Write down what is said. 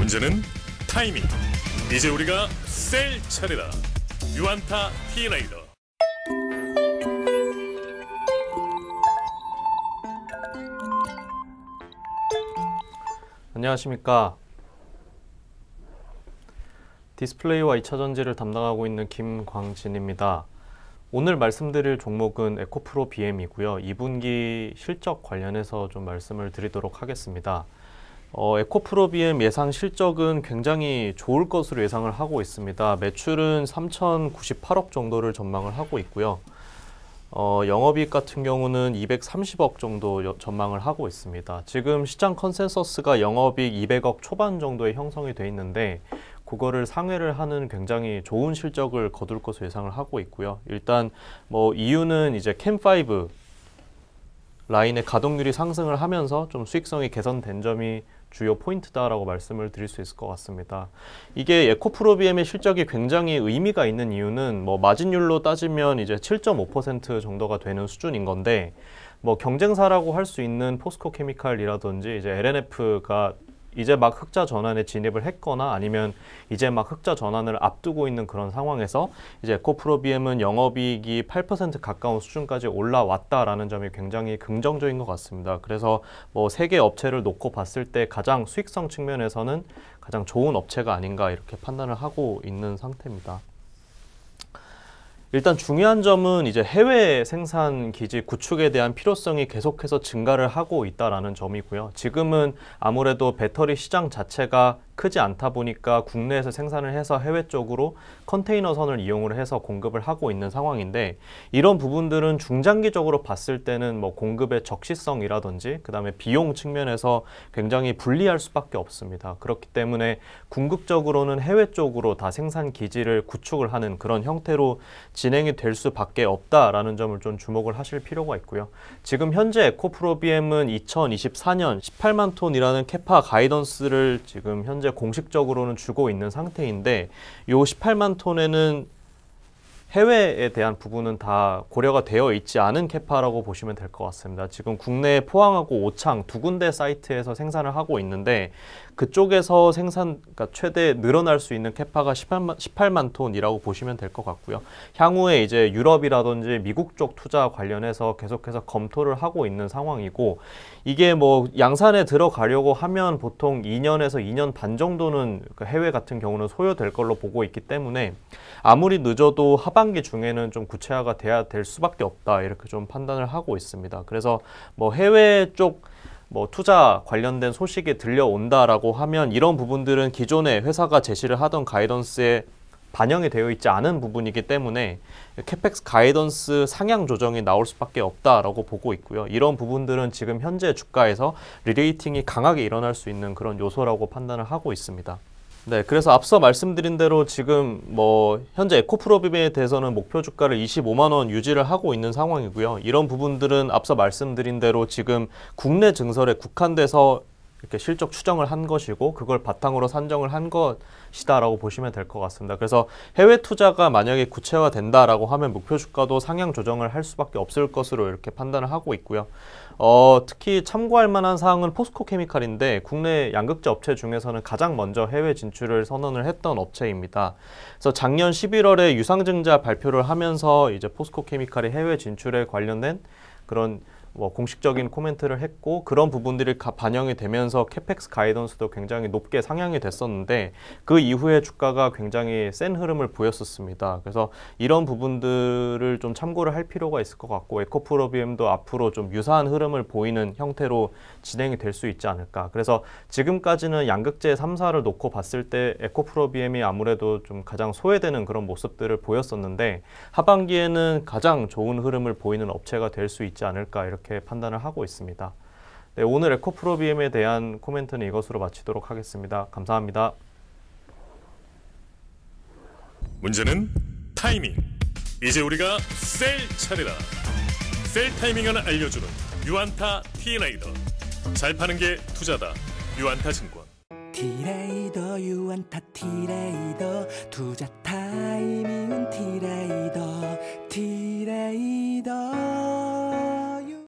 문제는 타이밍. 이제 우리가 셀 차례다. 유안타 티라이더. 안녕하십니까. 디스플레이와 2차 전지를 담당하고 있는 김광진입니다. 오늘 말씀드릴 종목은 에코프로 BM이고요. 2분기 실적 관련해서 좀 말씀을 드리도록 하겠습니다. 어, 에코프로비엠 예상 실적은 굉장히 좋을 것으로 예상을 하고 있습니다. 매출은 3,098억 정도를 전망을 하고 있고요. 어, 영업이익 같은 경우는 230억 정도 여, 전망을 하고 있습니다. 지금 시장 컨센서스가 영업이익 200억 초반 정도에 형성이 돼 있는데 그거를 상회를 하는 굉장히 좋은 실적을 거둘 것으로 예상을 하고 있고요. 일단 뭐 이유는 이제 캠5 라인의 가동률이 상승을 하면서 좀 수익성이 개선된 점이 주요 포인트다라고 말씀을 드릴 수 있을 것 같습니다. 이게 에코프로비엠의 실적이 굉장히 의미가 있는 이유는 뭐 마진율로 따지면 이제 7.5% 정도가 되는 수준인 건데 뭐 경쟁사라고 할 수 있는 포스코 케미칼이라든지 이제 LNF가 이제 막 흑자 전환에 진입을 했거나 아니면 이제 막 흑자 전환을 앞두고 있는 그런 상황에서 이제 에코프로비엠은 영업이익이 8% 가까운 수준까지 올라왔다라는 점이 굉장히 긍정적인 것 같습니다. 그래서 뭐 세계 업체를 놓고 봤을 때 가장 수익성 측면에서는 가장 좋은 업체가 아닌가 이렇게 판단을 하고 있는 상태입니다. 일단 중요한 점은 이제 해외 생산 기지 구축에 대한 필요성이 계속해서 증가를 하고 있다라는 점이고요. 지금은 아무래도 배터리 시장 자체가 크지 않다 보니까 국내에서 생산을 해서 해외 쪽으로 컨테이너선을 이용을 해서 공급을 하고 있는 상황인데 이런 부분들은 중장기적으로 봤을 때는 뭐 공급의 적시성이라든지 그다음에 비용 측면에서 굉장히 불리할 수밖에 없습니다. 그렇기 때문에 궁극적으로는 해외 쪽으로 다 생산 기지를 구축을 하는 그런 형태로 진행이 될 수밖에 없다라는 점을 좀 주목을 하실 필요가 있고요. 지금 현재 에코프로비엠은 2024년 18만 톤이라는 캐파 가이던스를 지금 현재 공식적으로는 주고 있는 상태인데 이 18만 톤에는 해외에 대한 부분은 다 고려가 되어 있지 않은 캐파라고 보시면 될 것 같습니다. 지금 국내 포항하고 오창 두 군데 사이트에서 생산을 하고 있는데 그쪽에서 생산 그러니까 최대 늘어날 수 있는 캐파가 18만, 18만 톤이라고 보시면 될 것 같고요. 향후에 이제 유럽이라든지 미국 쪽 투자 관련해서 계속해서 검토를 하고 있는 상황이고 이게 뭐 양산에 들어가려고 하면 보통 2년에서 2년 반 정도는 그 해외 같은 경우는 소요될 걸로 보고 있기 때문에 아무리 늦어도 하반 하반기 중에는 좀 구체화가 돼야 될 수밖에 없다 이렇게 좀 판단을 하고 있습니다. 그래서 뭐 해외 쪽 뭐 투자 관련된 소식이 들려온다라고 하면 이런 부분들은 기존에 회사가 제시를 하던 가이던스에 반영이 되어 있지 않은 부분이기 때문에 캐펙스 가이던스 상향 조정이 나올 수밖에 없다라고 보고 있고요. 이런 부분들은 지금 현재 주가에서 리레이팅이 강하게 일어날 수 있는 그런 요소라고 판단을 하고 있습니다. 네, 그래서 앞서 말씀드린 대로 지금 뭐 현재 에코프로빔에 대해서는 목표 주가를 25만 원 유지를 하고 있는 상황이고요. 이런 부분들은 앞서 말씀드린 대로 지금 국내 증설에 국한돼서 이렇게 실적 추정을 한 것이고 그걸 바탕으로 산정을 한 것이다라고 보시면 될 것 같습니다. 그래서 해외 투자가 만약에 구체화된다라고 하면 목표 주가도 상향 조정을 할 수밖에 없을 것으로 이렇게 판단을 하고 있고요. 어, 특히 참고할 만한 사항은 포스코 케미칼인데 국내 양극재 업체 중에서는 가장 먼저 해외 진출을 선언을 했던 업체입니다. 그래서 작년 11월에 유상증자 발표를 하면서 이제 포스코 케미칼이 해외 진출에 관련된 그런 뭐 공식적인 코멘트를 했고 그런 부분들이 반영이 되면서 캐펙스 가이던스도 굉장히 높게 상향이 됐었는데 그 이후에 주가가 굉장히 센 흐름을 보였었습니다. 그래서 이런 부분들을 좀 참고를 할 필요가 있을 것 같고 에코프로비엠도 앞으로 좀 유사한 흐름을 보이는 형태로 진행이 될 수 있지 않을까. 그래서 지금까지는 양극재 3사를 놓고 봤을 때 에코프로비엠이 아무래도 좀 가장 소외되는 그런 모습들을 보였었는데 하반기에는 가장 좋은 흐름을 보이는 업체가 될 수 있지 않을까 이렇게 이렇게 판단을 하고 있습니다. 네, 오늘 에코프로비엠에 대한 코멘트는 이것으로 마치도록 하겠습니다. 감사합니다. 문제는 타이밍. 이제 우리가 셀 차례다. 셀 타이밍을 알려주는 유안타 티레이더. 잘 파는 게 투자다. 유안타 증권. 티레이더 유안타 티레이더 투자 타이밍은 티레이더.